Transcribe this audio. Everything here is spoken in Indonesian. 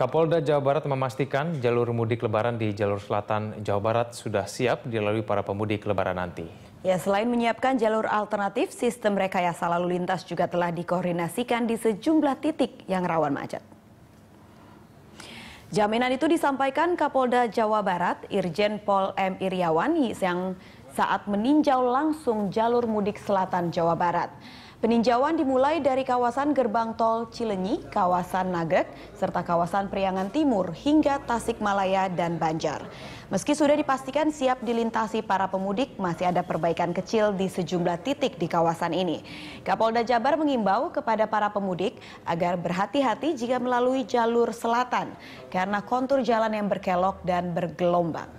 Kapolda Jawa Barat memastikan jalur mudik lebaran di jalur selatan Jawa Barat sudah siap dilalui para pemudik lebaran nanti. Ya, selain menyiapkan jalur alternatif, sistem rekayasa lalu lintas juga telah dikoordinasikan di sejumlah titik yang rawan macet. Jaminan itu disampaikan Kapolda Jawa Barat, Irjen Pol M. Iriawan yang saat meninjau langsung jalur mudik selatan Jawa Barat. Peninjauan dimulai dari kawasan gerbang tol Cilenyi, kawasan Nagrek, serta kawasan Priangan Timur hingga Tasikmalaya dan Banjar. Meski sudah dipastikan siap dilintasi para pemudik, masih ada perbaikan kecil di sejumlah titik di kawasan ini. Kapolda Jabar mengimbau kepada para pemudik agar berhati-hati jika melalui jalur selatan karena kontur jalan yang berkelok dan bergelombang.